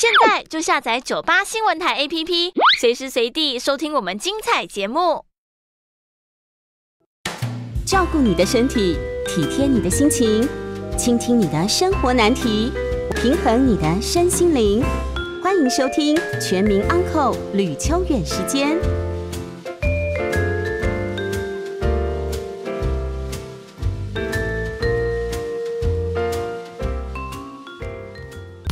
现在就下载九八新闻台 APP，随时随地收听我们精彩节目。照顾你的身体，体贴你的心情，倾听你的生活难题，平衡你的身心灵。欢迎收听《全民安扣吕秋远时间》。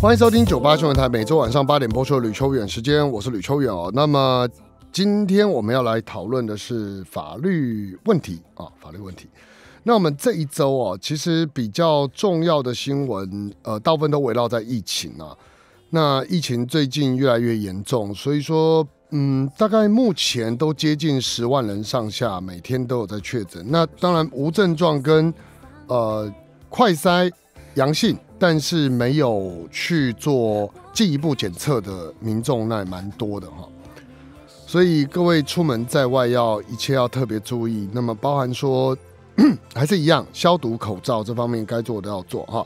欢迎收听九八新闻台每周晚上八点播出的吕秋远时间，我是吕秋远哦。那么今天我们要来讨论的是法律问题啊，法律问题。那我们这一周哦，其实比较重要的新闻，呃，大部分都围绕在疫情啊。那疫情最近越来越严重，所以说，嗯，大概目前都接近十万人上下，每天都有在确诊。那当然，无症状跟呃快筛阳性。但是没有去做进一步检测的民众，那也蛮多的哈。所以各位出门在外要一切要特别注意。那么包含说，还是一样，消毒、口罩这方面该做都要做哈。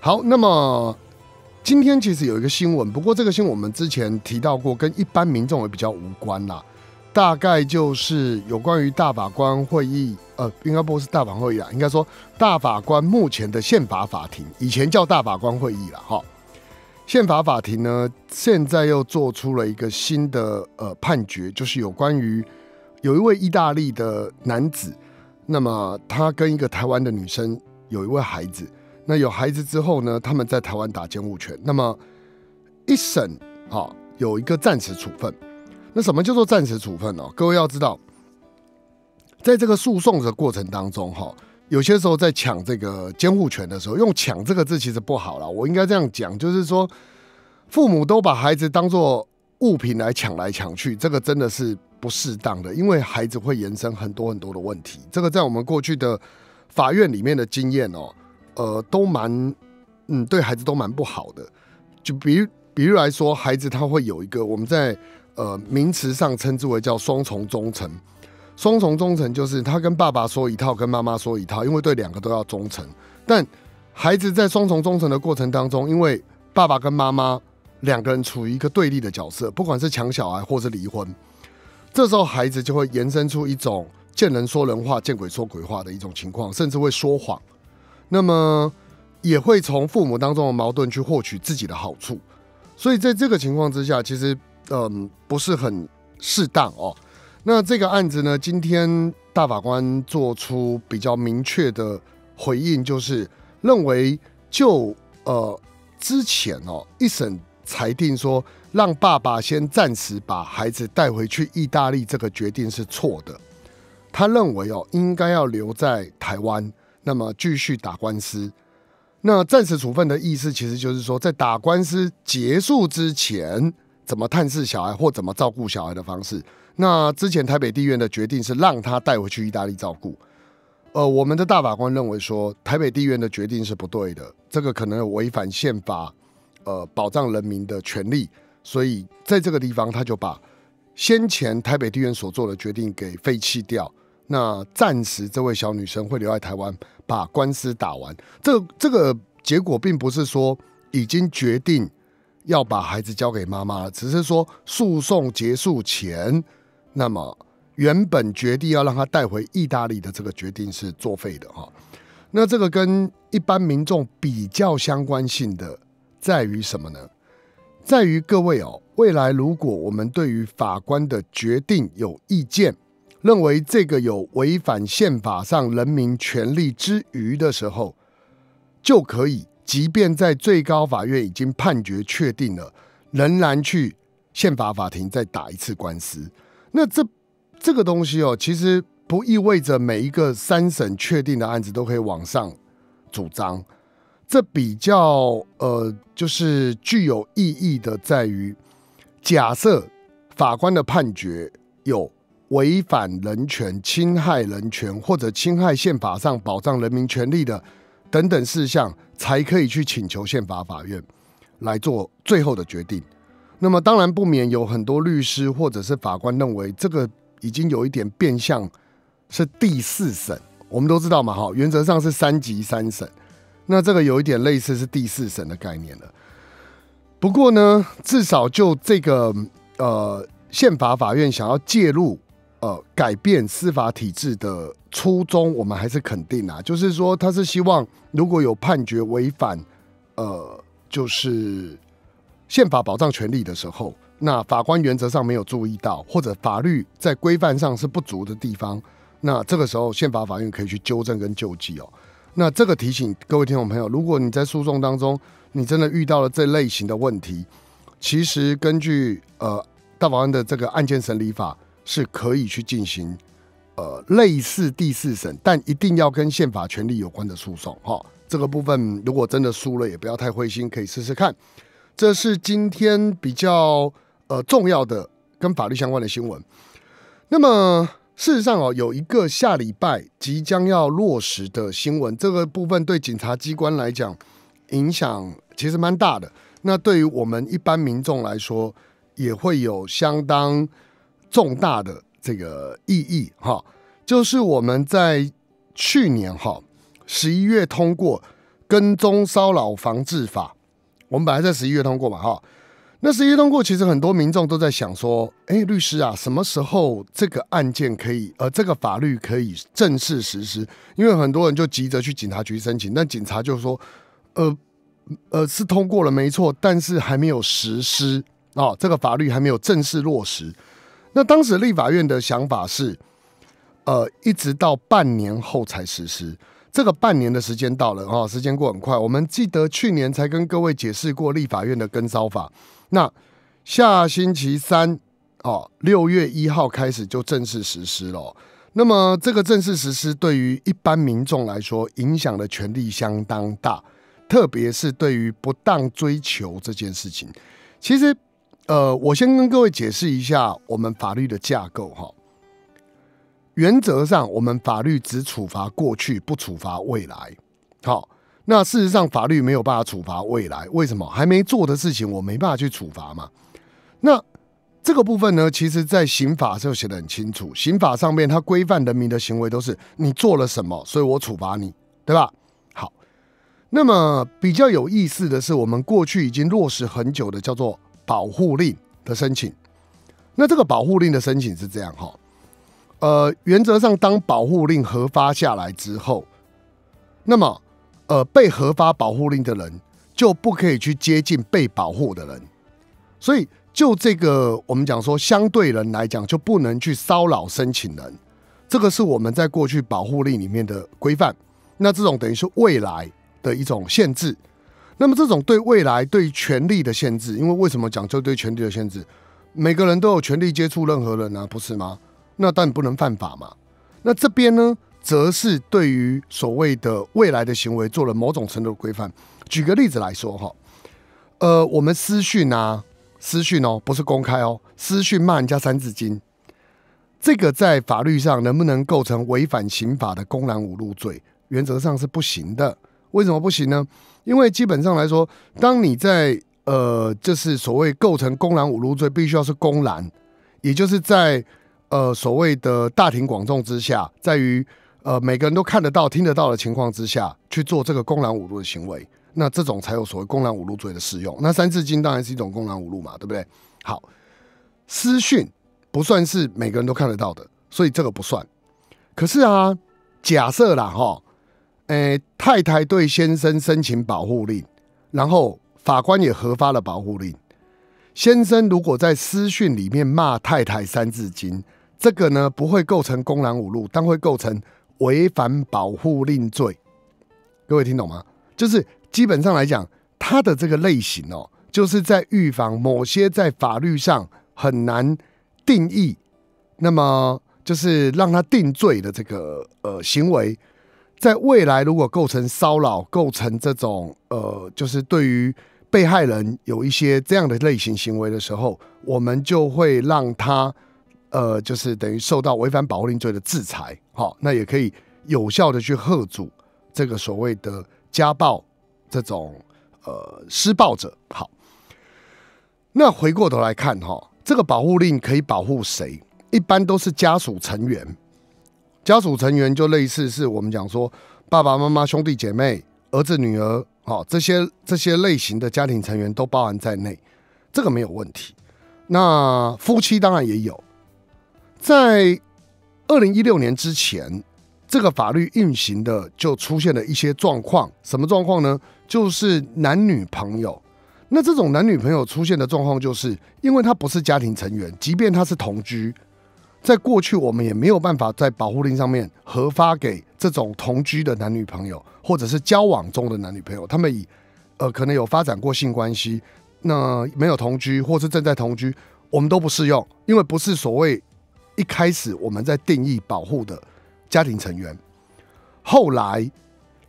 好，那么今天其实有一个新闻，不过这个新闻我们之前提到过，跟一般民众也比较无关啦。大概就是有关于大法官会议，呃，应该不是大法会议啦，应该说大法官目前的宪法法庭，以前叫大法官会议了哈。宪法法庭呢，现在又做出了一个新的呃判决，就是有关于有一位意大利的男子，那么他跟一个台湾的女生有一位孩子，那有孩子之后呢，他们在台湾打监护权，那么一审哈有一个暂时处分。那什么叫做暂时处分呢？各位要知道，在这个诉讼的过程当中，哈，有些时候在抢这个监护权的时候，用“抢”这个字其实不好了。我应该这样讲，就是说，父母都把孩子当做物品来抢来抢去，这个真的是不适当的，因为孩子会延伸很多很多的问题。这个在我们过去的法院里面的经验哦，呃，都蛮嗯，对孩子都蛮不好的。就比比如来说，孩子他会有一个我们在。呃，名词上称之为叫双重忠诚。双重忠诚就是他跟爸爸说一套，跟妈妈说一套，因为对两个都要忠诚。但孩子在双重忠诚的过程当中，因为爸爸跟妈妈两个人处于一个对立的角色，不管是抢小孩，或是离婚，这时候孩子就会延伸出一种见人说人话、见鬼说鬼话的一种情况，甚至会说谎。那么也会从父母当中的矛盾去获取自己的好处。所以在这个情况之下，其实。嗯，不是很适当哦。那这个案子呢，今天大法官做出比较明确的回应，就是认为就呃之前哦一审裁定说让爸爸先暂时把孩子带回去意大利，这个决定是错的。他认为哦应该要留在台湾，那么继续打官司。那暂时处分的意思，其实就是说在打官司结束之前。怎么探视小孩或怎么照顾小孩的方式？那之前台北地院的决定是让他带回去意大利照顾。呃，我们的大法官认为说，台北地院的决定是不对的，这个可能违反宪法，呃，保障人民的权利。所以在这个地方，他就把先前台北地院所做的决定给废弃掉。那暂时这位小女生会留在台湾，把官司打完。这这个结果并不是说已经决定。要把孩子交给妈妈，只是说诉讼结束前，那么原本决定要让他带回意大利的这个决定是作废的哈。那这个跟一般民众比较相关性的在于什么呢？在于各位哦，未来如果我们对于法官的决定有意见，认为这个有违反宪法上人民权利之余的时候，就可以。即便在最高法院已经判决确定了，仍然去宪法法庭再打一次官司。那这这个东西哦，其实不意味着每一个三审确定的案子都可以往上主张。这比较呃，就是具有意义的，在于假设法官的判决有违反人权、侵害人权，或者侵害宪法上保障人民权利的。等等事项才可以去请求宪法法院来做最后的决定。那么当然不免有很多律师或者是法官认为，这个已经有一点变相是第四审。我们都知道嘛，哈，原则上是三级三审，那这个有一点类似是第四审的概念了。不过呢，至少就这个呃，宪法法院想要介入呃，改变司法体制的。初衷我们还是肯定啊，就是说他是希望，如果有判决违反，呃，就是宪法保障权利的时候，那法官原则上没有注意到，或者法律在规范上是不足的地方，那这个时候宪法法院可以去纠正跟救济哦。那这个提醒各位听众朋友，如果你在诉讼当中，你真的遇到了这类型的问题，其实根据呃大法官的这个案件审理法是可以去进行。呃，类似第四审，但一定要跟宪法权利有关的诉讼，哈，这个部分如果真的输了，也不要太灰心，可以试试看。这是今天比较呃重要的跟法律相关的新闻。那么事实上哦，有一个下礼拜即将要落实的新闻，这个部分对警察机关来讲影响其实蛮大的。那对于我们一般民众来说，也会有相当重大的。这个意义哈，就是我们在去年哈十一月通过跟踪骚扰防治法，我们本来在十一月通过嘛哈。那十一月通过，其实很多民众都在想说，哎，律师啊，什么时候这个案件可以，呃，这个法律可以正式实施？因为很多人就急着去警察局申请，但警察就说，呃呃，是通过了没错，但是还没有实施啊，这个法律还没有正式落实。那当时立法院的想法是，呃，一直到半年后才实施。这个半年的时间到了啊，时间过很快。我们记得去年才跟各位解释过立法院的跟骚法。那下星期三哦，六月一号开始就正式实施了。那么这个正式实施对于一般民众来说，影响的权力相当大，特别是对于不当追求这件事情，其实。呃，我先跟各位解释一下我们法律的架构哈。原则上，我们法律只处罚过去，不处罚未来。好，那事实上，法律没有办法处罚未来，为什么？还没做的事情，我没办法去处罚嘛。那这个部分呢，其实，在刑法就写得很清楚。刑法上面，它规范人民的行为都是你做了什么，所以我处罚你，对吧？好，那么比较有意思的是，我们过去已经落实很久的叫做。保护令的申请，那这个保护令的申请是这样哈，呃，原则上当保护令核发下来之后，那么呃被核发保护令的人就不可以去接近被保护的人，所以就这个我们讲说，相对人来讲就不能去骚扰申请人，这个是我们在过去保护令里面的规范，那这种等于是未来的一种限制。那么这种对未来对权力的限制，因为为什么讲究对权力的限制？每个人都有权利接触任何人啊，不是吗？那但不能犯法嘛。那这边呢，则是对于所谓的未来的行为做了某种程度的规范。举个例子来说，哈，呃，我们私讯啊，私讯哦，不是公开哦，私讯骂人家三字经，这个在法律上能不能构成违反刑法的公然侮辱罪？原则上是不行的。为什么不行呢？因为基本上来说，当你在呃，就是所谓构成公然侮辱罪，必须要是公然，也就是在呃所谓的大庭广众之下，在于呃每个人都看得到、听得到的情况之下去做这个公然侮辱的行为，那这种才有所公然侮辱罪的适用。那《三字经》当然是一种公然侮辱嘛，对不对？好，私讯不算是每个人都看得到的，所以这个不算。可是啊，假设啦，哈。诶，太太对先生申请保护令，然后法官也核发了保护令。先生如果在私讯里面骂太太三字经，这个呢不会构成公然侮辱，但会构成违反保护令罪。各位听懂吗？就是基本上来讲，他的这个类型哦，就是在预防某些在法律上很难定义，那么就是让他定罪的这个呃行为。在未来，如果构成骚扰、构成这种呃，就是对于被害人有一些这样的类型行为的时候，我们就会让他呃，就是等于受到违反保护令罪的制裁。好，那也可以有效的去喝阻这个所谓的家暴这种呃施暴者。好，那回过头来看哈，这个保护令可以保护谁？一般都是家属成员。家属成员就类似，是我们讲说爸爸妈妈、兄弟姐妹、儿子、女儿，好，这些这些类型的家庭成员都包含在内，这个没有问题。那夫妻当然也有。在二零一六年之前，这个法律运行的就出现了一些状况。什么状况呢？就是男女朋友。那这种男女朋友出现的状况，就是因为他不是家庭成员，即便他是同居。在过去，我们也没有办法在保护令上面核发给这种同居的男女朋友，或者是交往中的男女朋友。他们以呃，可能有发展过性关系，那没有同居或是正在同居，我们都不适用，因为不是所谓一开始我们在定义保护的家庭成员。后来，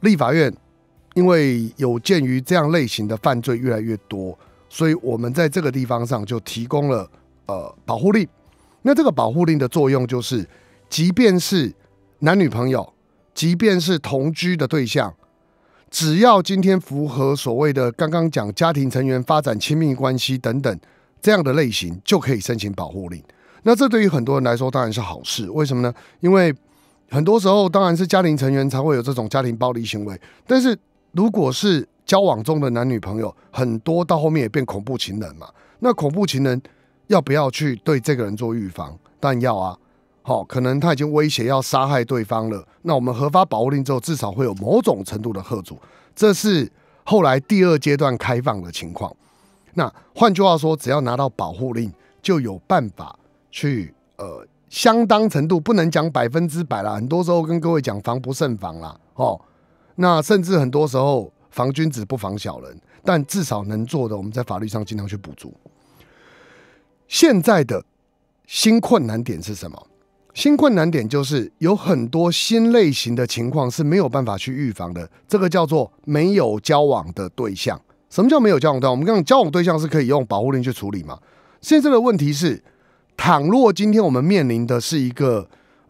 立法院因为有鉴于这样类型的犯罪越来越多，所以我们在这个地方上就提供了呃保护令。那这个保护令的作用就是，即便是男女朋友，即便是同居的对象，只要今天符合所谓的刚刚讲家庭成员发展亲密关系等等这样的类型，就可以申请保护令。那这对于很多人来说当然是好事。为什么呢？因为很多时候当然是家庭成员才会有这种家庭暴力行为，但是如果是交往中的男女朋友，很多到后面也变恐怖情人嘛。那恐怖情人。要不要去对这个人做预防？但要啊，好，可能他已经威胁要杀害对方了。那我们核发保护令之后，至少会有某种程度的吓阻。这是后来第二阶段开放的情况。那换句话说，只要拿到保护令，就有办法去呃相当程度，不能讲百分之百啦。很多时候跟各位讲防不胜防啦，哦。那甚至很多时候防君子不防小人，但至少能做的，我们在法律上尽量去补足。现在的新困难点是什么？新困难点就是有很多新类型的情况是没有办法去预防的。这个叫做没有交往的对象。什么叫没有交往对象？我们刚交往对象是可以用保护令去处理嘛？现在的问题是，倘若今天我们面临的是一个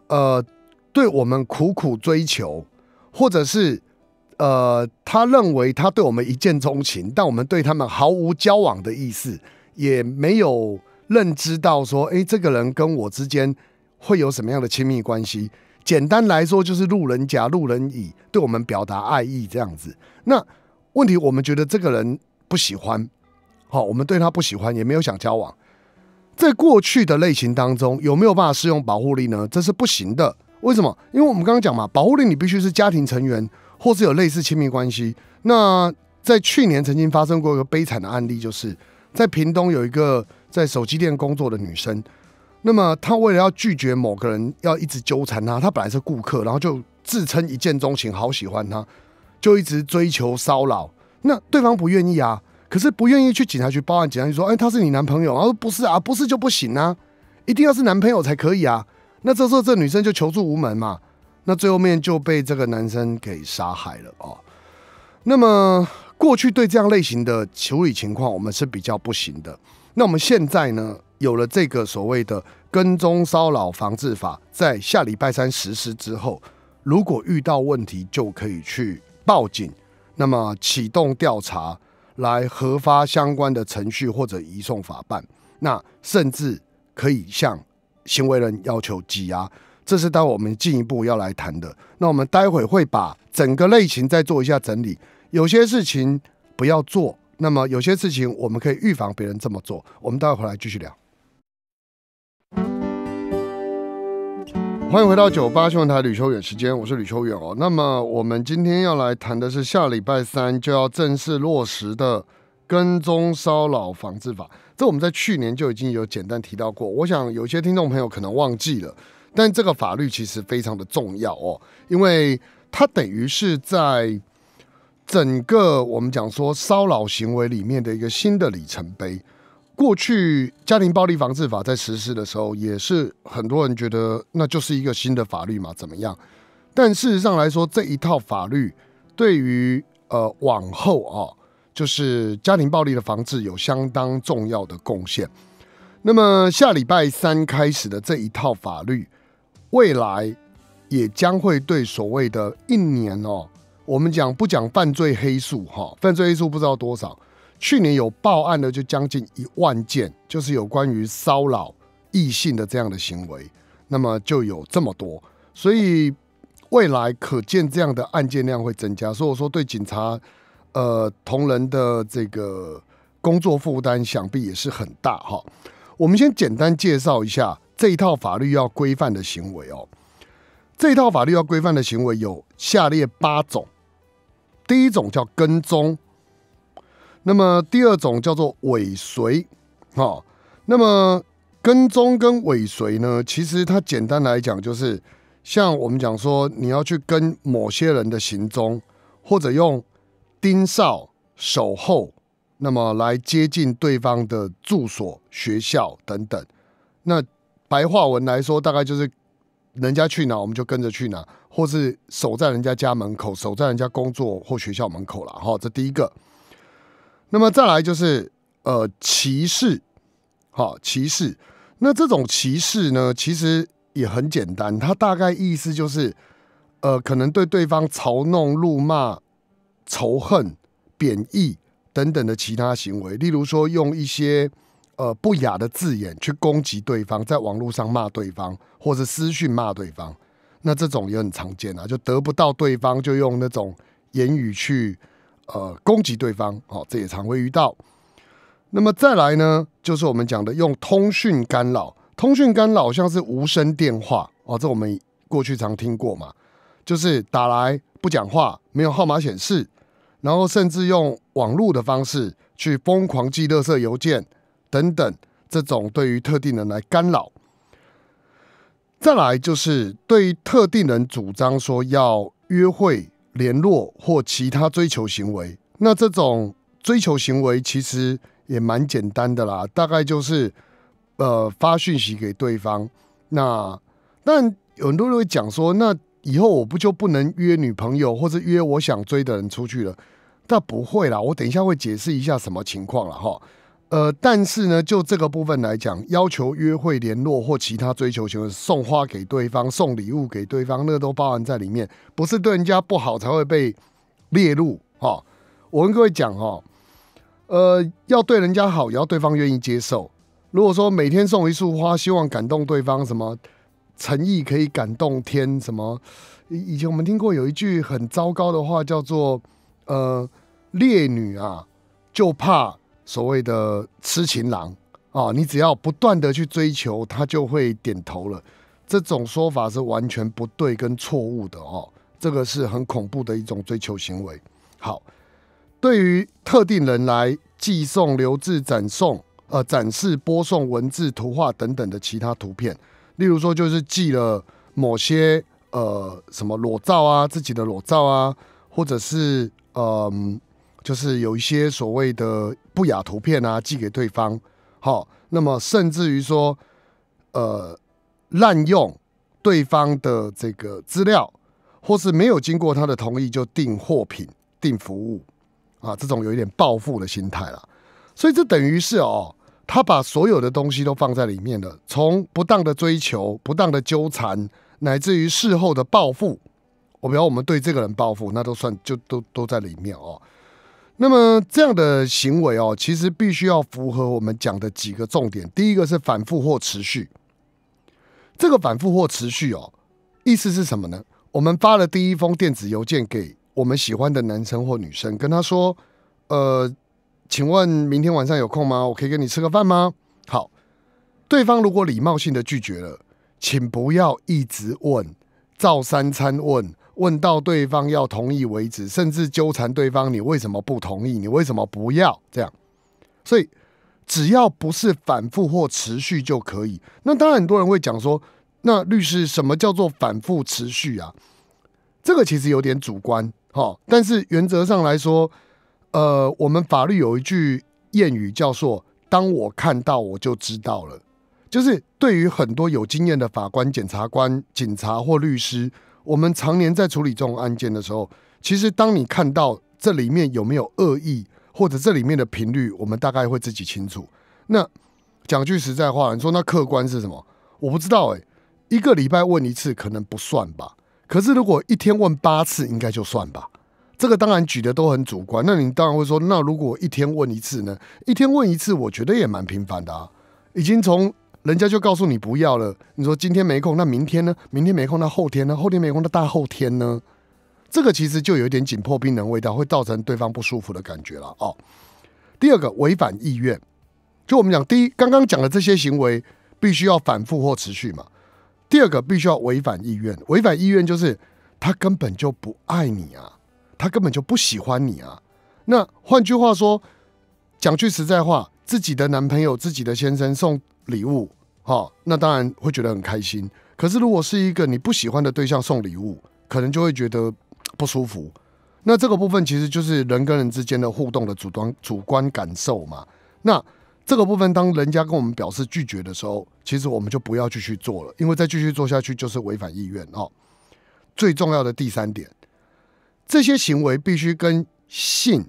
呃，对我们苦苦追求，或者是呃，他认为他对我们一见钟情，但我们对他们毫无交往的意思，也没有。认知到说，哎，这个人跟我之间会有什么样的亲密关系？简单来说，就是路人甲、路人乙对我们表达爱意这样子。那问题，我们觉得这个人不喜欢，好，我们对他不喜欢，也没有想交往。在过去的类型当中，有没有办法适用保护力呢？这是不行的。为什么？因为我们刚刚讲嘛，保护力你必须是家庭成员或是有类似亲密关系。那在去年曾经发生过一个悲惨的案例，就是。在屏东有一个在手机店工作的女生，那么她为了要拒绝某个人，要一直纠缠她，她本来是顾客，然后就自称一见钟情，好喜欢她，就一直追求骚扰。那对方不愿意啊，可是不愿意去警察局报案，警察局说：“哎，他是你男朋友。”然后不是啊，不是就不行啊，一定要是男朋友才可以啊。那这时候这女生就求助无门嘛，那最后面就被这个男生给杀害了哦。那么。过去对这样类型的处理情况，我们是比较不行的。那我们现在呢，有了这个所谓的跟踪骚扰防治法，在下礼拜三实施之后，如果遇到问题就可以去报警，那么启动调查，来核发相关的程序或者移送法办，那甚至可以向行为人要求羁押。这是会我们进一步要来谈的。那我们待会会把整个类型再做一下整理。有些事情不要做，那么有些事情我们可以预防别人这么做。我们待会回来继续聊。欢迎回到九八新闻台，吕秋远时间，我是吕秋远哦。那么我们今天要来谈的是下礼拜三就要正式落实的跟踪骚扰防治法。这我们在去年就已经有简单提到过，我想有些听众朋友可能忘记了，但这个法律其实非常的重要哦，因为它等于是在。整个我们讲说骚扰行为里面的一个新的里程碑。过去家庭暴力防治法在实施的时候，也是很多人觉得那就是一个新的法律嘛，怎么样？但事实上来说，这一套法律对于呃往后啊，就是家庭暴力的防治有相当重要的贡献。那么下礼拜三开始的这一套法律，未来也将会对所谓的一年哦。我们讲不讲犯罪黑数哈？犯罪黑数不知道多少，去年有报案的就将近一万件，就是有关于骚扰异性的这样的行为，那么就有这么多，所以未来可见这样的案件量会增加，所以我说对警察呃同仁的这个工作负担想必也是很大哈。我们先简单介绍一下这一套法律要规范的行为哦，这一套法律要规范的行为有下列八种。第一种叫跟踪，那么第二种叫做尾随，哦，那么跟踪跟尾随呢，其实它简单来讲就是，像我们讲说，你要去跟某些人的行踪，或者用盯梢守候，那么来接近对方的住所、学校等等。那白话文来说，大概就是人家去哪，我们就跟着去哪。或是守在人家家门口，守在人家工作或学校门口了哈，这第一个。那么再来就是呃歧视，哈歧视。那这种歧视呢，其实也很简单，它大概意思就是呃，可能对对方嘲弄、辱骂、仇恨、贬义等等的其他行为，例如说用一些呃不雅的字眼去攻击对方，在网络上骂对方，或者私讯骂对方。那这种也很常见啊，就得不到对方，就用那种言语去呃攻击对方哦，这也常会遇到。那么再来呢，就是我们讲的用通讯干扰，通讯干扰像是无声电话哦，这我们过去常听过嘛，就是打来不讲话，没有号码显示，然后甚至用网络的方式去疯狂寄垃圾邮件等等，这种对于特定人来干扰。再来就是对特定人主张说要约会、联络或其他追求行为，那这种追求行为其实也蛮简单的啦，大概就是呃发讯息给对方。那但有很多人会讲说，那以后我不就不能约女朋友或者约我想追的人出去了？但不会啦，我等一下会解释一下什么情况了哈。呃，但是呢，就这个部分来讲，要求约会联络或其他追求行为，送花给对方，送礼物给对方，那个都包含在里面，不是对人家不好才会被列入哈。我跟各位讲哈，呃，要对人家好，也要对方愿意接受。如果说每天送一束花，希望感动对方，什么诚意可以感动天？什么以前我们听过有一句很糟糕的话，叫做呃，烈女啊，就怕。所谓的痴情郎啊，你只要不断的去追求，他就会点头了。这种说法是完全不对跟错误的哦，这个是很恐怖的一种追求行为。好，对于特定人来寄送、留置、展送、呃展示、播送文字、图画等等的其他图片，例如说就是寄了某些呃什么裸照啊、自己的裸照啊，或者是嗯。就是有一些所谓的不雅图片啊，寄给对方，好，那么甚至于说，呃，滥用对方的这个资料，或是没有经过他的同意就订货品、订服务啊，这种有一点报复的心态了。所以这等于是哦，他把所有的东西都放在里面了，从不当的追求、不当的纠缠，乃至于事后的报复，我比方我们对这个人报复，那都算就都都在里面哦。那么这样的行为哦，其实必须要符合我们讲的几个重点。第一个是反复或持续。这个反复或持续哦，意思是什么呢？我们发了第一封电子邮件给我们喜欢的男生或女生，跟他说：“呃，请问明天晚上有空吗？我可以跟你吃个饭吗？”好，对方如果礼貌性的拒绝了，请不要一直问，照三餐问。问到对方要同意为止，甚至纠缠对方，你为什么不同意？你为什么不要？这样，所以只要不是反复或持续就可以。那当然，很多人会讲说，那律师什么叫做反复持续啊？这个其实有点主观哈。但是原则上来说，呃，我们法律有一句谚语叫做“当我看到我就知道了”，就是对于很多有经验的法官、检察官、警察或律师。我们常年在处理这种案件的时候，其实当你看到这里面有没有恶意，或者这里面的频率，我们大概会自己清楚。那讲句实在话，你说那客观是什么？我不知道哎。一个礼拜问一次可能不算吧，可是如果一天问八次，应该就算吧。这个当然举的都很主观，那你当然会说，那如果一天问一次呢？一天问一次，我觉得也蛮频繁的啊，已经从。人家就告诉你不要了，你说今天没空，那明天呢？明天没空，那后天呢？后天没空，那大后天呢？这个其实就有点紧迫、冰冷味道，会造成对方不舒服的感觉了哦。第二个，违反意愿，就我们讲，第一刚刚讲的这些行为必须要反复或持续嘛。第二个，必须要违反意愿，违反意愿就是他根本就不爱你啊，他根本就不喜欢你啊。那换句话说，讲句实在话，自己的男朋友、自己的先生送。礼物，哈，那当然会觉得很开心。可是，如果是一个你不喜欢的对象送礼物，可能就会觉得不舒服。那这个部分其实就是人跟人之间的互动的主观主观感受嘛。那这个部分，当人家跟我们表示拒绝的时候，其实我们就不要继续做了，因为再继续做下去就是违反意愿哦。最重要的第三点，这些行为必须跟性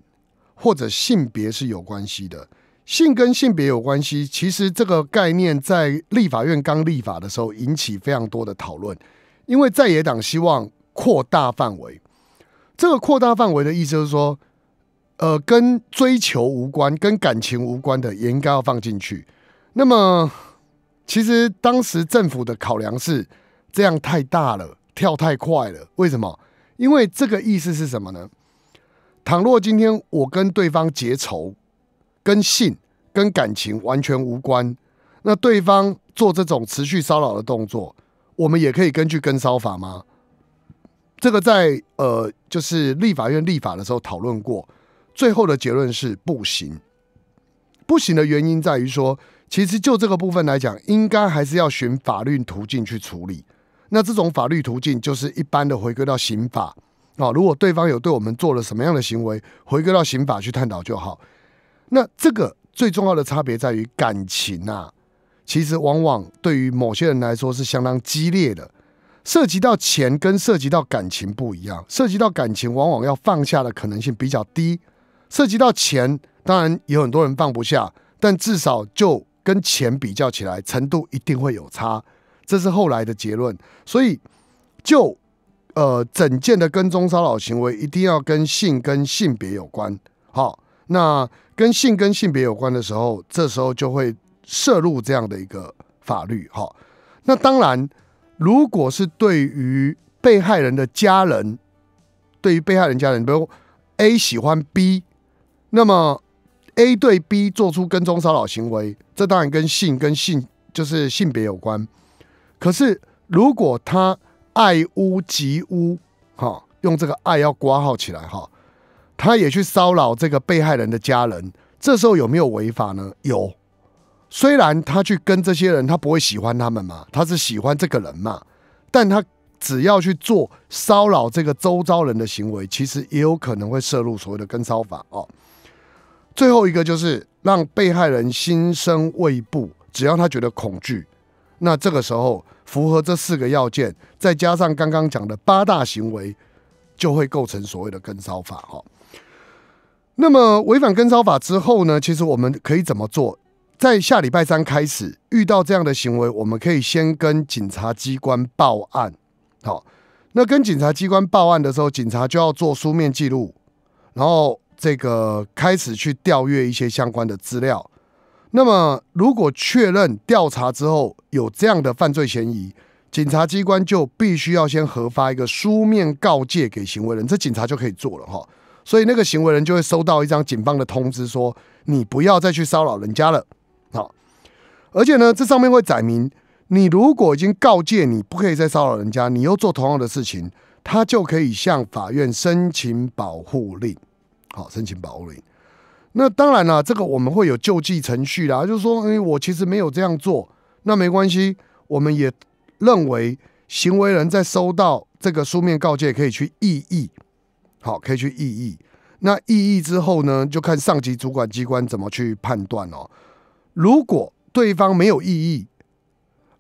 或者性别是有关系的。性跟性别有关系，其实这个概念在立法院刚立法的时候引起非常多的讨论，因为在野党希望扩大范围，这个扩大范围的意思是说，呃，跟追求无关、跟感情无关的也应该要放进去。那么，其实当时政府的考量是这样太大了，跳太快了。为什么？因为这个意思是什么呢？倘若今天我跟对方结仇。跟性跟感情完全无关，那对方做这种持续骚扰的动作，我们也可以根据跟骚法吗？这个在呃，就是立法院立法的时候讨论过，最后的结论是不行。不行的原因在于说，其实就这个部分来讲，应该还是要循法律途径去处理。那这种法律途径就是一般的回归到刑法啊，如果对方有对我们做了什么样的行为，回归到刑法去探讨就好。那这个最重要的差别在于感情啊，其实往往对于某些人来说是相当激烈的，涉及到钱跟涉及到感情不一样，涉及到感情往往要放下的可能性比较低，涉及到钱，当然有很多人放不下，但至少就跟钱比较起来，程度一定会有差，这是后来的结论。所以，就呃，整件的跟踪骚扰行为一定要跟性跟性别有关。好，那。跟性跟性别有关的时候，这时候就会涉入这样的一个法律哈。那当然，如果是对于被害人的家人，对于被害人家人，比如 A 喜欢 B，那么 A 对 B 做出跟踪骚扰行为，这当然跟性跟性就是性别有关。可是如果他爱屋及乌哈，用这个爱要挂号起来哈。他也去骚扰这个被害人的家人，这时候有没有违法呢？有，虽然他去跟这些人，他不会喜欢他们嘛，他是喜欢这个人嘛，但他只要去做骚扰这个周遭人的行为，其实也有可能会涉入所谓的跟骚法哦。最后一个就是让被害人心生畏怖，只要他觉得恐惧，那这个时候符合这四个要件，再加上刚刚讲的八大行为，就会构成所谓的跟骚法哦。那么违反跟梢法之后呢？其实我们可以怎么做？在下礼拜三开始遇到这样的行为，我们可以先跟警察机关报案。好，那跟警察机关报案的时候，警察就要做书面记录，然后这个开始去调阅一些相关的资料。那么如果确认调查之后有这样的犯罪嫌疑，警察机关就必须要先核发一个书面告诫给行为人，这警察就可以做了哈。所以那个行为人就会收到一张警方的通知，说你不要再去骚扰人家了，好，而且呢，这上面会载明，你如果已经告诫你不可以再骚扰人家，你又做同样的事情，他就可以向法院申请保护令，好，申请保护令。那当然了，这个我们会有救济程序啦，就是说，因我其实没有这样做，那没关系，我们也认为行为人在收到这个书面告诫可以去异议。好，可以去异议。那异议之后呢，就看上级主管机关怎么去判断哦。如果对方没有异议，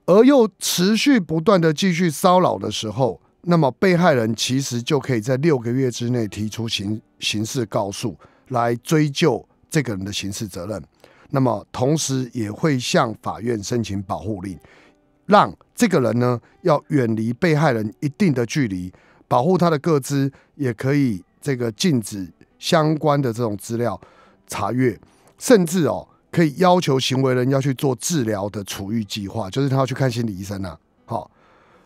而又持续不断的继续骚扰的时候，那么被害人其实就可以在六个月之内提出刑刑事告诉，来追究这个人的刑事责任。那么同时也会向法院申请保护令，让这个人呢要远离被害人一定的距离。保护他的个资，也可以这个禁止相关的这种资料查阅，甚至哦，可以要求行为人要去做治疗的处遇计划，就是他要去看心理医生呐。好，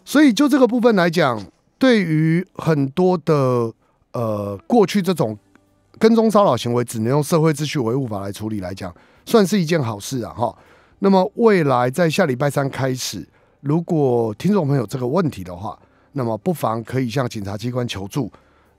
所以就这个部分来讲，对于很多的呃过去这种跟踪骚扰行为，只能用社会秩序维护法来处理来讲，算是一件好事啊。哈，那么未来在下礼拜三开始，如果听众朋友这个问题的话，那么不妨可以向警察机关求助。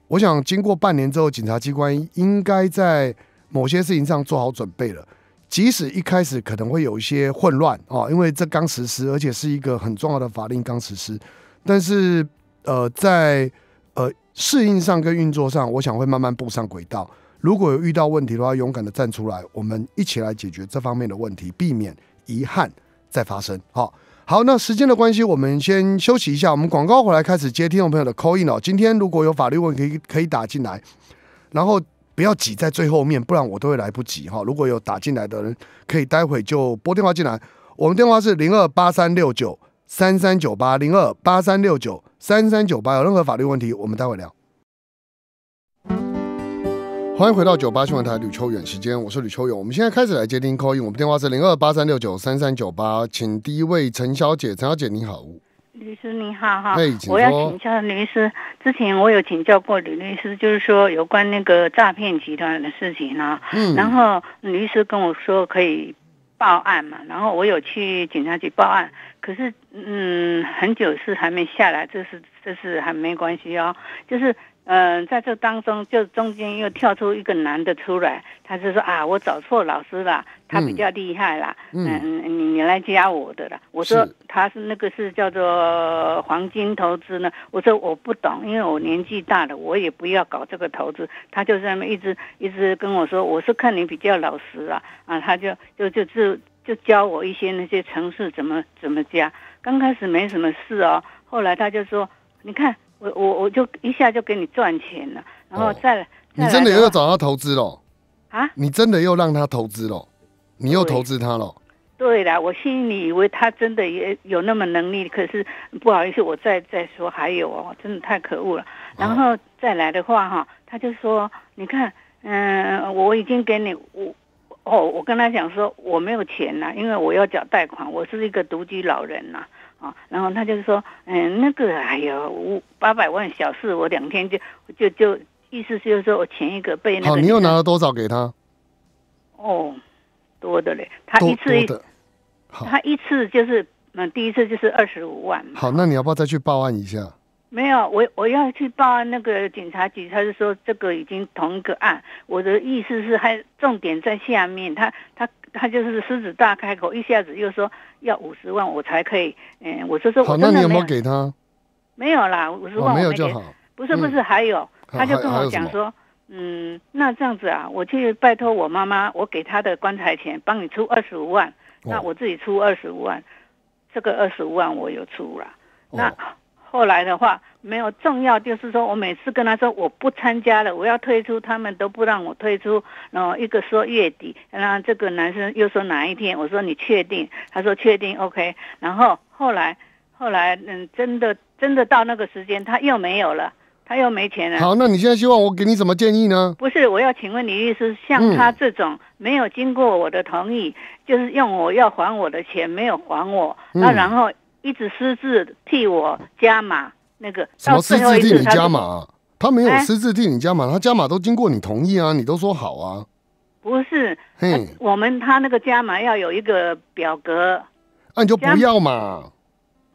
我想，经过半年之后，警察机关应该在某些事情上做好准备了。即使一开始可能会有一些混乱啊，因为这刚实施，而且是一个很重要的法令刚实施。但是，呃，在呃适应上跟运作上，我想会慢慢步上轨道。如果有遇到问题的话，勇敢的站出来，我们一起来解决这方面的问题，避免遗憾再发生。好。好，那时间的关系，我们先休息一下。我们广告回来开始接听众朋友的 call in 哦。今天如果有法律问题，可以可以打进来，然后不要挤在最后面，不然我都会来不及哈。如果有打进来的人，可以待会就拨电话进来。我们电话是零二八三六九三三九八零二八三六九三三九八。有任何法律问题，我们待会聊。欢迎回到九八新闻台吕秋远时间，我是吕秋勇。我们现在开始来接听 call in，我们电话是零二八三六九三三九八，请第一位陈小姐，陈小姐你好，律师你好哈，我要请教律师，之前我有请教过吕律师，就是说有关那个诈骗集团的事情啊，嗯，然后律师跟我说可以报案嘛，然后我有去警察局报案，可是嗯，很久是还没下来，这是这是还没关系哦，就是。嗯，在这当中，就中间又跳出一个男的出来，他就说啊，我找错老师了，他比较厉害了，嗯，你你来加我的了。我说他是那个是叫做黄金投资呢，我说我不懂，因为我年纪大了，我也不要搞这个投资。他就在那边一直一直跟我说，我是看你比较老实啊，啊，他就就就是就教我一些那些城市怎么怎么加。刚开始没什么事哦，后来他就说，你看。我我我就一下就给你赚钱了，然后再来。你真的又找他投资了啊？你真的又让他投资了？你又投资他了？对啦，我心里以为他真的也有那么能力，可是不好意思，我再再说还有哦，真的太可恶了。然后再来的话哈，他就说：“你看，嗯，我已经给你我哦，我跟他讲说我没有钱呐，因为我要缴贷款，我是一个独居老人呐。”啊，然后他就是说，嗯，那个，哎呦，八百万小事，我两天就就就，意思就是说，我前一个被那个，好，你又拿了多少给他？哦，多的嘞，他一次一，他一次就是嗯，第一次就是二十五万。好，那你要不要再去报案一下？没有，我我要去报案那个警察局，他是说这个已经同一个案。我的意思是，还重点在下面，他他他就是狮子大开口，一下子又说要五十万我才可以。嗯，我说说。好，那你有没有给他？没有啦，五十万我没有。没有就好。不是不是，还有，他就跟我讲说，嗯，那这样子啊，我去拜托我妈妈，我给他的棺材钱，帮你出二十五万，那我自己出二十五万，这个二十五万我有出了，那。后来的话没有重要，就是说我每次跟他说我不参加了，我要退出，他们都不让我退出。然后一个说月底，然后这个男生又说哪一天，我说你确定，他说确定，OK。然后后来后来嗯，真的真的到那个时间他又没有了，他又没钱了。好，那你现在希望我给你什么建议呢？不是，我要请问你，意思像他这种没有经过我的同意，就是用我要还我的钱没有还我，那然后。一直私自替我加码，那个什么私自替你加码，他没有私自替你加码，他加码都经过你同意啊，你都说好啊。不是，嘿、我们他那个加码要有一个表格，那你就不要嘛。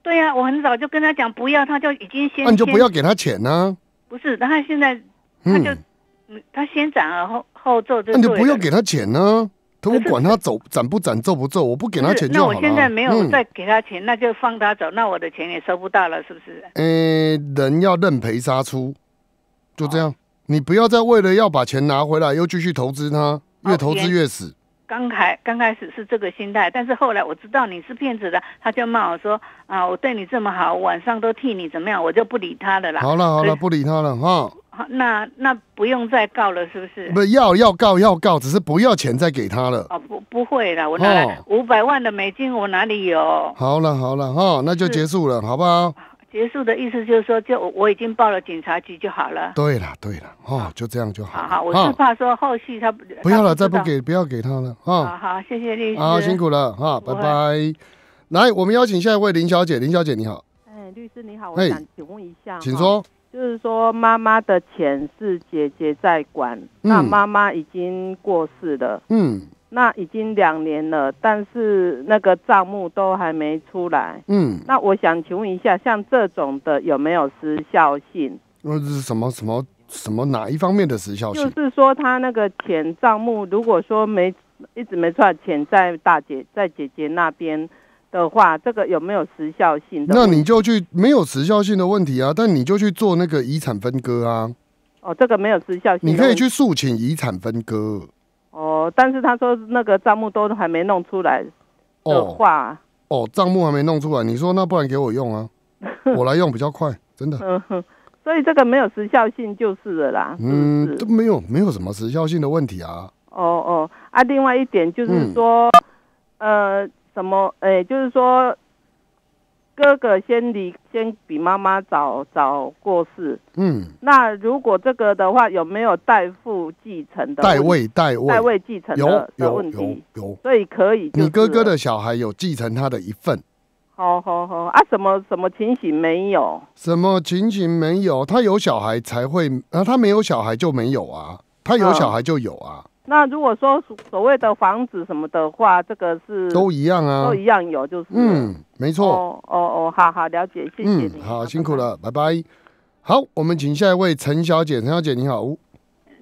对呀，我很早就跟他讲不要，他就已经先，那你就不要给他钱呢。不是，他现在他就他先斩而后后奏，那就不要给他钱呢。我管他走展不展揍不揍，我不给他钱就好那我现在没有再给他钱，那就放他走，那我的钱也收不到了，是不是？嗯，人要认赔杀出，就这样。你不要再为了要把钱拿回来，又继续投资他，越投资越死。刚开刚开始是这个心态，但是后来我知道你是骗子的，他就骂我说：“啊，我对你这么好，晚上都替你怎么样？”我就不理他了。好了好了，不理他了哈。那那不用再告了，是不是？不要要告要告，只是不要钱再给他了。哦不，不会了，我哪五百万的美金，我哪里有？好了好了哈，那就结束了，好不好？结束的意思就是说，就我已经报了警察局就好了。对了对了哦，就这样就好。好，我是怕说后续他不要了，再不给不要给他了。好好，谢谢律师，好辛苦了哈，拜拜。来，我们邀请下一位林小姐，林小姐你好。哎，律师你好，我想请问一下，请说。就是说，妈妈的钱是姐姐在管，那妈妈已经过世了，嗯，那已经两年了，但是那个账目都还没出来，嗯，那我想请问一下，像这种的有没有时效性？那是什么什么什么哪一方面的时效性？就是说，他那个钱账目，如果说没一直没来，钱在大姐在姐姐那边。的话，这个有没有时效性？那你就去没有时效性的问题啊，但你就去做那个遗产分割啊。哦，这个没有时效性，你可以去诉请遗产分割。哦，但是他说那个账目都还没弄出来的话，哦，账目还没弄出来，你说那不然给我用啊，我来用比较快，真的。嗯哼，所以这个没有时效性就是了啦。嗯，都没有没有什么时效性的问题啊。哦哦，啊，另外一点就是说，呃。什么？哎，就是说，哥哥先离，先比妈妈早早过世。嗯，那如果这个的话，有没有代父继承的？代位，代位，代位继承的有有有有，所以可以。你哥哥的小孩有继承他的一份。好好好，啊，什么什么情形没有？什么情形没有？他有小孩才会，啊，他没有小孩就没有啊，他有小孩就有啊。那如果说所谓的房子什么的话，这个是都一样啊，都一样有，就是嗯，没错。哦哦，好好了解，谢谢你。好辛苦了，拜拜。好，我们请下一位陈小姐，陈小姐你好，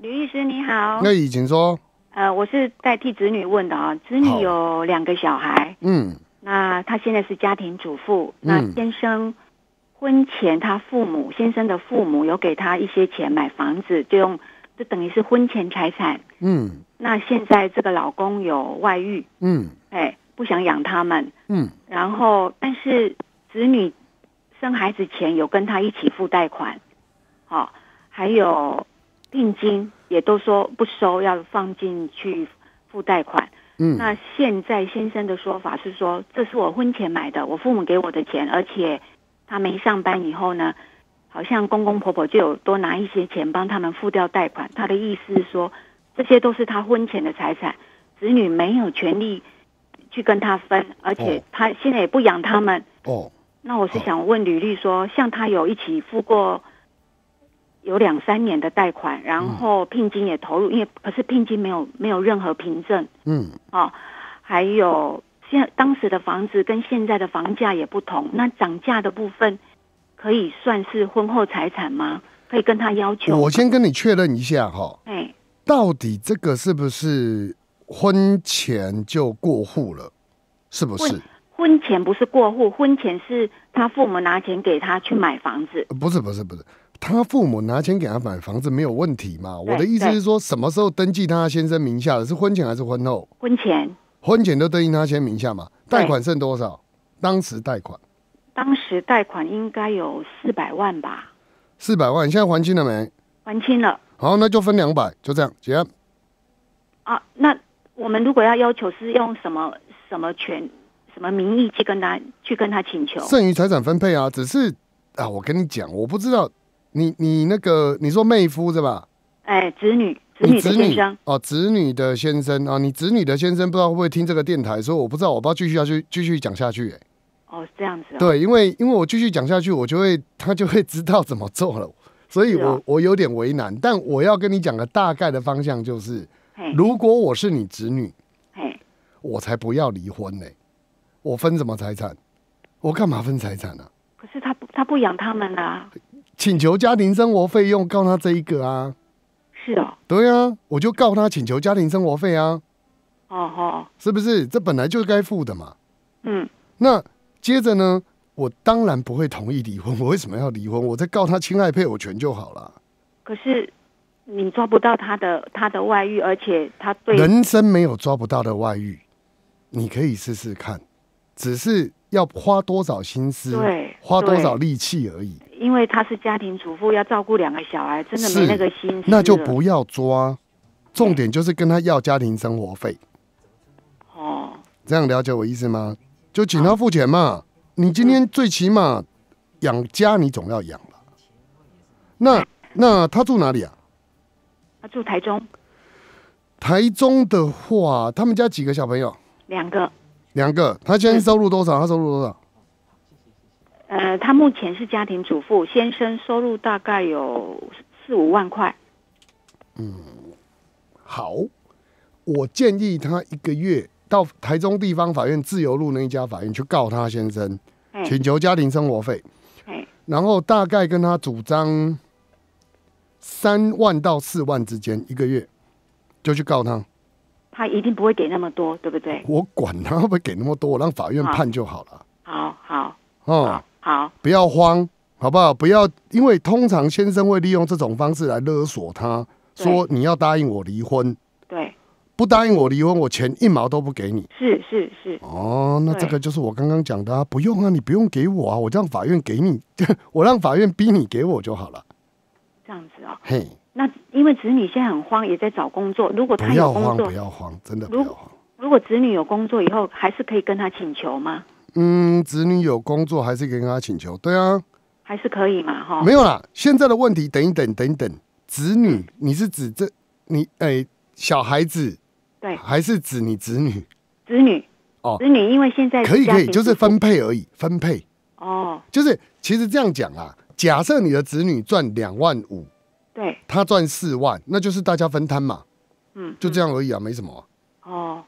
李律师你好，那请说。呃，我是代替子女问的啊，子女有两个小孩，嗯，那他现在是家庭主妇，那先生婚前他父母，先生的父母有给他一些钱买房子，就用。这等于是婚前财产，嗯，那现在这个老公有外遇，嗯，哎，不想养他们，嗯，然后但是子女生孩子前有跟他一起付贷款，好，还有定金也都说不收，要放进去付贷款，嗯，那现在先生的说法是说，这是我婚前买的，我父母给我的钱，而且他没上班以后呢。好像公公婆婆就有多拿一些钱帮他们付掉贷款。他的意思是说，这些都是他婚前的财产，子女没有权利去跟他分，而且他现在也不养他们。哦，那我是想问吕律说，像他有一起付过有两三年的贷款，然后聘金也投入，因为可是聘金没有没有任何凭证。嗯，哦，还有现当时的房子跟现在的房价也不同，那涨价的部分。可以算是婚后财产吗？可以跟他要求。我先跟你确认一下哈。哎，到底这个是不是婚前就过户了？是不是？婚前不是过户，婚前是他父母拿钱给他去买房子。不是不是不是，他父母拿钱给他买房子没有问题嘛？我的意思是说，什么时候登记他先生名下的？是婚前还是婚后？婚前。婚前都登记他先生名下嘛？贷款剩多少？当时贷款。当时贷款应该有四百万吧，四百万，现在还清了没？还清了。好，那就分两百，就这样，结。啊，那我们如果要要求是用什么什么权、什么名义去跟他去跟他请求？剩余财产分配啊，只是啊，我跟你讲，我不知道你你那个你说妹夫是吧？哎，子女，子女的先生哦，子女的先生啊，你子女的先生不知道会不会听这个电台？所以我不知道，我不知道继续要去继续讲下去，哎。哦，是这样子。对，因为因为我继续讲下去，我就会他就会知道怎么做了，所以我我有点为难。但我要跟你讲个大概的方向，就是，如果我是你侄女，我才不要离婚呢。我分什么财产？我干嘛分财产呢？可是他不，他不养他们啊。请求家庭生活费用，告他这一个啊。是哦。对啊，我就告他请求家庭生活费啊。哦吼。是不是？这本来就是该付的嘛。嗯。那。接着呢，我当然不会同意离婚。我为什么要离婚？我在告他侵害配偶权就好了。可是你抓不到他的他的外遇，而且他对人生没有抓不到的外遇，你可以试试看，只是要花多少心思，对，花多少力气而已。因为他是家庭主妇，要照顾两个小孩，真的没那个心思，那就不要抓。重点就是跟他要家庭生活费。哦，这样了解我意思吗？就请他付钱嘛！你今天最起码养家，你总要养吧？那那他住哪里啊？他住台中。台中的话，他们家几个小朋友？两个。两个。他家在收入多少？他收入多少？呃，他目前是家庭主妇，先生收入大概有四五万块。嗯，好，我建议他一个月。到台中地方法院自由路那一家法院去告他先生，请求家庭生活费，然后大概跟他主张三万到四万之间一个月，就去告他。他一定不会给那么多，对不对？我管他会不会给那么多，我让法院判就好了。好好，好好，不要慌，好不好？不要，因为通常先生会利用这种方式来勒索他，说你要答应我离婚。不答应我离婚，我钱一毛都不给你。是是是。哦，那这个就是我刚刚讲的，不用啊，你不用给我啊，我让法院给你，我让法院逼你给我就好了。这样子哦。嘿，那因为子女现在很慌，也在找工作。如果不要慌，不要慌，真的。不要慌。如果子女有工作以后，还是可以跟他请求吗？嗯，子女有工作还是可以跟他请求。对啊，还是可以嘛，哈。没有啦，现在的问题等一等，等一等，子女，你是指这你哎小孩子？还是指你子女？子女哦，子女，因为现在可以可以，就是分配而已，分配哦，就是其实这样讲啊，假设你的子女赚两万五，对，他赚四万，那就是大家分摊嘛，嗯，就这样而已啊，没什么哦，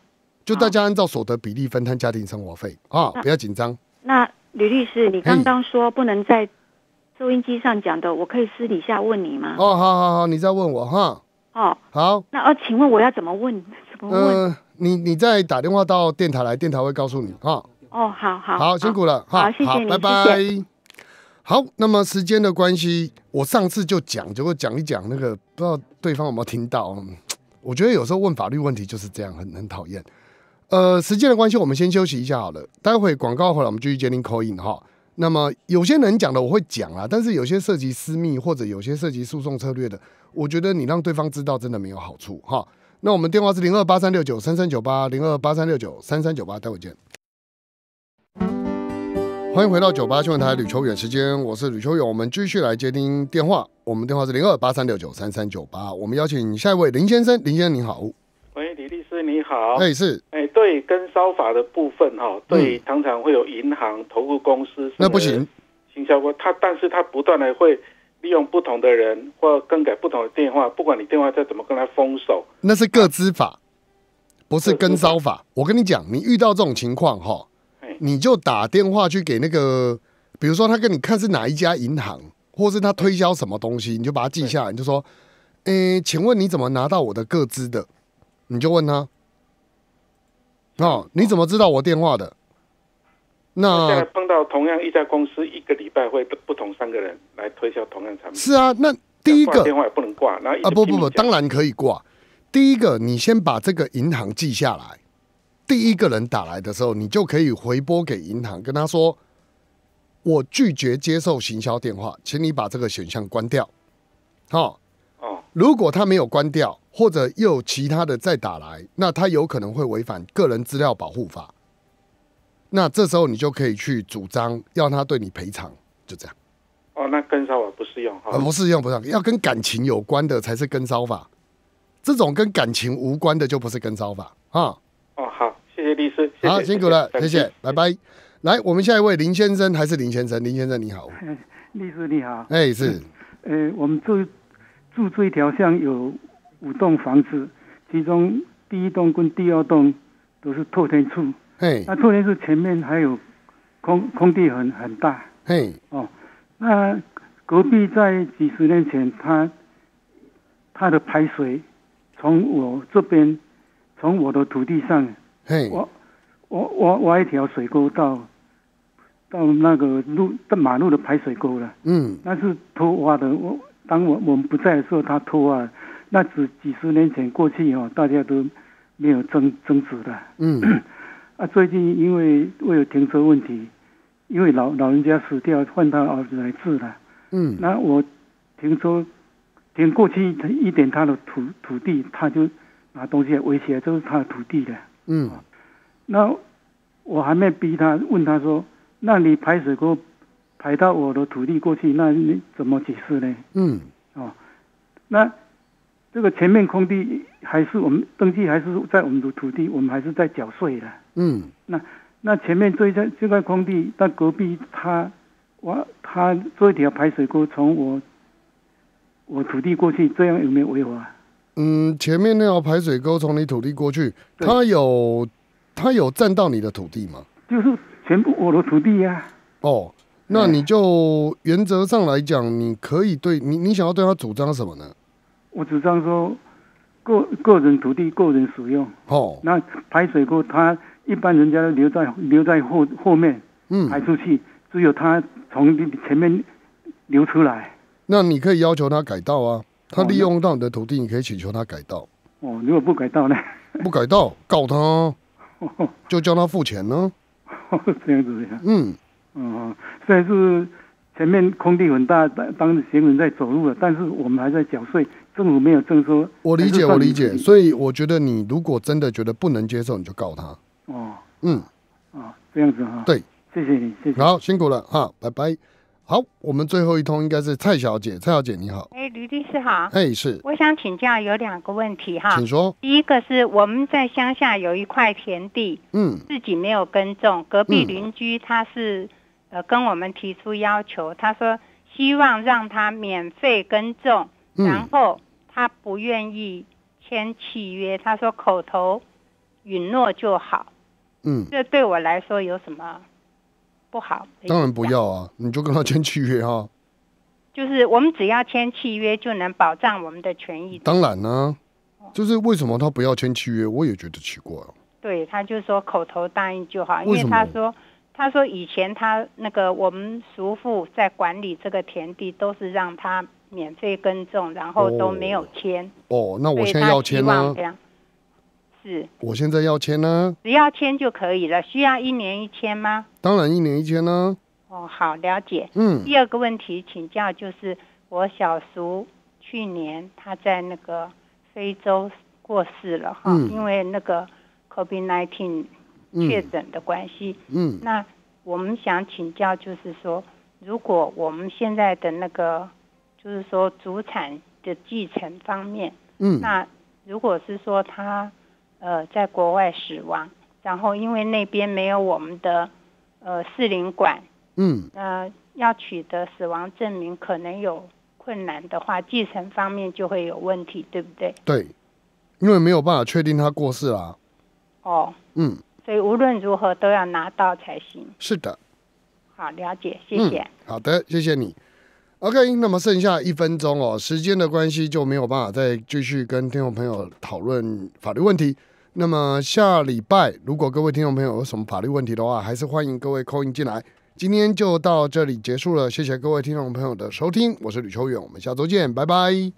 就大家按照所得比例分摊家庭生活费啊，不要紧张。那吕律师，你刚刚说不能在收音机上讲的，我可以私底下问你吗？哦，好好好，你再问我哈，哦，好，那呃，请问我要怎么问？嗯，你你再打电话到电台来，电台会告诉你哈。哦，好好好，辛苦了哈，好拜拜。好，那么时间的关系，我上次就讲，就果讲一讲那个，不知道对方有没有听到。我觉得有时候问法律问题就是这样，很很讨厌。呃，时间的关系，我们先休息一下好了，待会广告回来我们继续接听 call in 哈。那么有些人讲的我会讲啊，但是有些涉及私密或者有些涉及诉讼策略的，我觉得你让对方知道真的没有好处哈。那我们电话是零二八三六九三三九八零二八三六九三三九八，待会见。欢迎回到九八新闻台吕秋远时间，我是吕秋远。我们继续来接听电话，我们电话是零二八三六九三三九八。我们邀请下一位林先生，林先生您好。喂，李律师你好。那也是。哎，对，跟烧法的部分哈，对，常常会有银行、投入公司。那不行。新效果，他但是他不断的会。利用不同的人或更改不同的电话，不管你电话再怎么跟他封锁，那是个资法，不是跟梢法。我跟你讲，你遇到这种情况哈，你就打电话去给那个，比如说他跟你看是哪一家银行，或是他推销什么东西，你就把它记下，来，你就说，诶，请问你怎么拿到我的个资的？你就问他，哦，你怎么知道我电话的？那现在碰到同样一家公司，一个礼拜会不同三个人来推销同样产品。是啊，那第一个电话也不能挂。那啊，不不不，当然可以挂。第一个，你先把这个银行记下来。第一个人打来的时候，你就可以回拨给银行，跟他说：“我拒绝接受行销电话，请你把这个选项关掉。”好哦。如果他没有关掉，或者又有其他的再打来，那他有可能会违反个人资料保护法。那这时候你就可以去主张要他对你赔偿，就这样。哦，那跟烧法不适用哈？呃，不适用，不适用，要跟感情有关的才是跟烧法，这种跟感情无关的就不是跟烧法啊。哦，好，谢谢律师，好辛苦了，谢谢，拜拜。来，我们下一位林先生还是林先生，林先生你好，律师你好，哎，是，呃，我们住住这一条巷有五栋房子，其中第一栋跟第二栋都是拓天厝。那特别是前面还有空空地很很大，嘿，哦，那隔壁在几十年前，他他的排水从我这边，从我的土地上，嘿，挖挖挖一条水沟到到那个路、在马路的排水沟了，嗯，那是偷挖的。我当我我们不在的时候，他偷挖。那几几十年前过去以后，大家都没有争争执的，嗯。啊，最近因为为了停车问题，因为老老人家死掉，换他儿子来治了。嗯，那我停车停过去一点，他的土土地他就拿东西来威胁，就是他的土地了。嗯，那我还没逼他，问他说：“那你排水沟排到我的土地过去，那你怎么解释呢？”嗯，哦，那。这个前面空地还是我们登记，还是在我们的土地，我们还是在缴税的。嗯，那那前面这一块这块空地，那隔壁他我他做一条排水沟从我我土地过去，这样有没有违法？嗯，前面那条排水沟从你土地过去，他有他有占到你的土地吗？就是全部我的土地呀。哦，那你就原则上来讲，你可以对你你想要对他主张什么呢？我主张说，个个人土地，个人使用。哦。那排水沟，它一般人家都留在留在后后面。嗯。排出去，只有它从前面流出来。那你可以要求他改道啊！他利用到你的土地，你可以请求他改道。哦，如果不改道呢？不改道，告他，就叫他付钱呢。这样子。嗯。嗯，虽然是前面空地很大，当行人在走路了，但是我们还在缴税。政府没有证收，我理解，我理解，所以我觉得你如果真的觉得不能接受，你就告他。哦，嗯，啊，这样子哈。对，谢谢你，谢谢。好，辛苦了哈，拜拜。好，我们最后一通应该是蔡小姐，蔡小姐你好，哎，吕律师好，哎，是，我想请教有两个问题哈，请说。第一个是我们在乡下有一块田地，嗯，自己没有耕种，隔壁邻居他是呃跟我们提出要求，他说希望让他免费耕种，然后。他不愿意签契约，他说口头允诺就好。嗯，这对我来说有什么不好？当然不要啊，你就跟他签契约哈。就是我们只要签契约就能保障我们的权益。当然呢，就是为什么他不要签契约，我也觉得奇怪哦。对，他就说口头答应就好，因为他说他说以前他那个我们叔父在管理这个田地都是让他。免费耕种，然后都没有签哦。那我现在要签呢？是，我现在要签呢。只要签就可以了。需要一年一签吗？当然一年一签呢。哦，好了解。嗯，第二个问题请教就是，我小叔去年他在那个非洲过世了哈，因为那个 c o v i d nineteen 确诊的关系。嗯，那我们想请教就是说，如果我们现在的那个就是说，祖产的继承方面，嗯，那如果是说他呃在国外死亡，然后因为那边没有我们的呃适龄馆，嗯，那要取得死亡证明可能有困难的话，继承方面就会有问题，对不对？对，因为没有办法确定他过世啦。哦，嗯，所以无论如何都要拿到才行。是的，好了解，谢谢。好的，谢谢你。OK，那么剩下一分钟哦，时间的关系就没有办法再继续跟听众朋友讨论法律问题。那么下礼拜，如果各位听众朋友有什么法律问题的话，还是欢迎各位扣音进来。今天就到这里结束了，谢谢各位听众朋友的收听，我是吕秋远，我们下周见，拜拜。